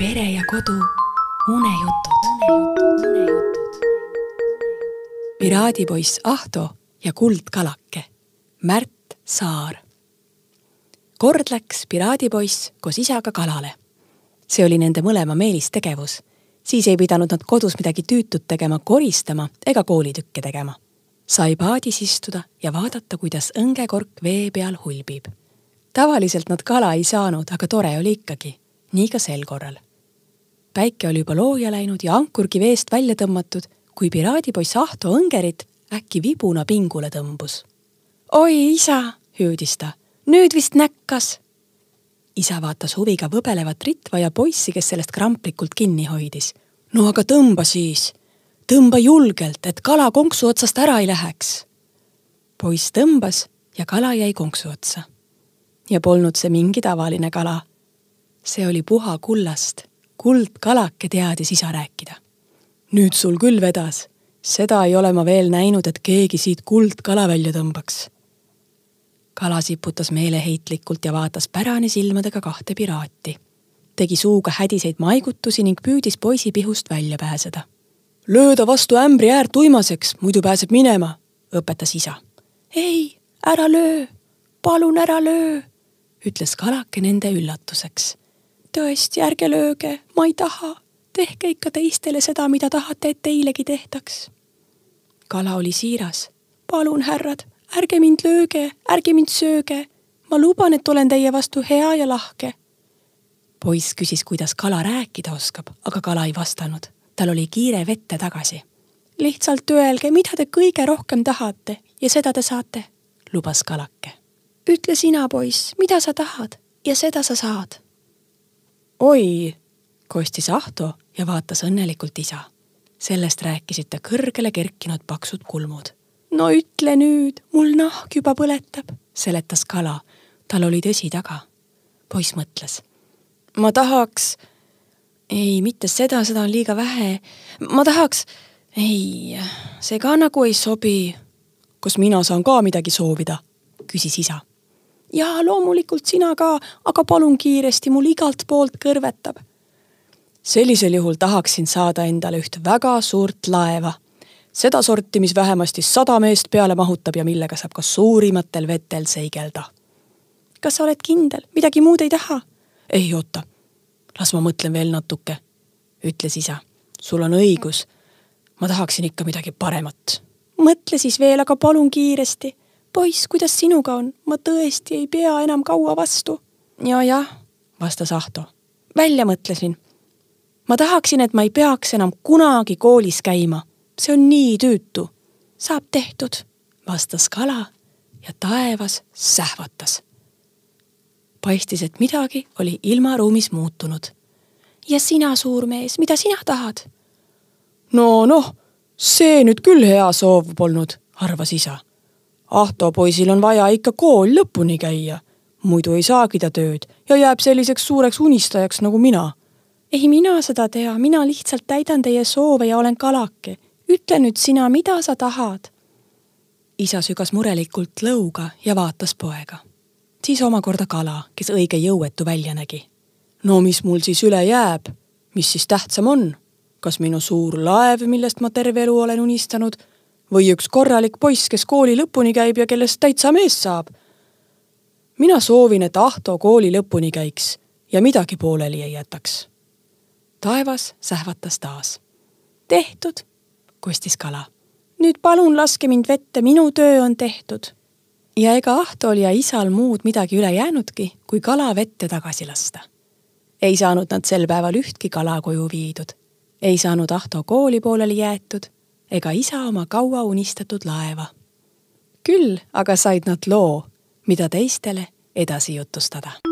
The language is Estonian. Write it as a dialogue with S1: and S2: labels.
S1: pere ja kodu unejutud. piraadipoiss Ahto ja kuldkalake Märt Saar. kord läks piraadipoiss koos isaga kalale. see oli nende mõlema meelistegevus. siis ei pidanud nad kodus midagi tüütut tegema, koristama ega koolitükke tegema. sai paadis istuda ja vaadata, kuidas õngekork vee peal hulbib tavaliselt nad kala ei saanud, aga tore oli ikkagi. nii ka sel korral päike oli juba looja läinud ja ankurgi veest välja tõmmatud, kui piraadipoiss Ahto Õngerit äkki vibuna pingule tõmbus. oi isa, hüüdis ta, nüüd vist näkkas. isa vaatas huviga võbelevat ritva ja poissi, kes sellest kramplikult kinni hoidis. no aga tõmba siis, tõmba julgelt, et kala konksu otsast ära ei läheks. poiss tõmbas ja kala jäi konksu otsa. ja polnud see mingi tavaline kala. see oli puha kullast kuldkalake teadis isa rääkida. nüüd sul küll vedas, seda ei ole ma veel näinud, et keegi siit kuldkala välja tõmbaks. kala siputas meeleheitlikult ja vaatas pärani silmadega kahte piraati. tegi suuga hädiseid maigutusi ning püüdis poisi pihust välja pääseda. lööda vastu ämbri äärt uimaseks, muidu pääseb minema, õpetas isa. ei, ära löö, palun ära löö ütles kalake nende üllatuseks tõesti, ärge lööge, ma ei taha, tehke ikka teistele seda, mida tahate, et teilegi tehtaks. kala oli siiras. palun, härrad, ärge mind lööge, ärge mind sööge. ma luban, et olen teie vastu hea ja lahke. poiss küsis, kuidas kala rääkida oskab, aga kala ei vastanud. tal oli kiire vette tagasi. lihtsalt öelge, mida te kõige rohkem tahate ja seda te saate, lubas kalake. ütle sina, poiss, mida sa tahad ja seda sa saad oi, kostis Ahto ja vaatas õnnelikult isa. sellest rääkisid ta kõrgele kerkinud paksud kulmud. no ütle nüüd, mul nahk juba põletab, seletas kala. tal oli tõsi taga. poiss mõtles. ma tahaks. ei, mitte seda, seda on liiga vähe. ma tahaks. ei, see ka nagu ei sobi. kas mina saan ka midagi soovida? küsis isa jaa, loomulikult sina ka, aga palun kiiresti, mul igalt poolt kõrvetab. sellisel juhul tahaksin saada endale üht väga suurt laeva. sedasorti, mis vähemasti sada meest peale mahutab ja millega saab ka suurimatel vetel seigelda. kas sa oled kindel, midagi muud ei taha? ei, oota, las ma mõtlen veel natuke, ütles isa. sul on õigus. ma tahaksin ikka midagi paremat. mõtle siis veel, aga palun kiiresti poiss, kuidas sinuga on? ma tõesti ei pea enam kaua vastu. ja jah, vastas Ahto. välja mõtlesin. ma tahaksin, et ma ei peaks enam kunagi koolis käima. see on nii tüütu. saab tehtud, vastas kala ja taevas sähvatas. paistis, et midagi oli ilmaruumis muutunud. ja sina, suur mees, mida sina tahad? no noh, see nüüd küll hea soov polnud, arvas isa Ahto poisil on vaja ikka kool lõpuni käia, muidu ei saagi ta tööd ja jääb selliseks suureks unistajaks nagu mina. ei mina seda tea, mina lihtsalt täidan teie soove ja olen kalake. ütle nüüd sina, mida sa tahad. isa sügas murelikult lõuga ja vaatas poega. siis omakorda kala, kes õige jõuetu välja nägi. no mis mul siis üle jääb, mis siis tähtsam on? kas minu suur laev, millest ma terve elu olen unistanud või üks korralik poiss, kes kooli lõpuni käib ja kellest täitsa mees saab. mina soovin, et Ahto kooli lõpuni käiks ja midagi pooleli ei jätaks. taevas sähvatas taas. tehtud, kostis kala. nüüd palun laske mind vette, minu töö on tehtud. ja ega Ahtol ja isal muud midagi üle jäänudki, kui kala vette tagasi lasta. ei saanud nad sel päeval ühtki kala koju viidud. ei saanud Ahto kooli pooleli jäetud ega isa oma kaua unistatud laeva. küll aga said nad loo, mida teistele edasi jutustada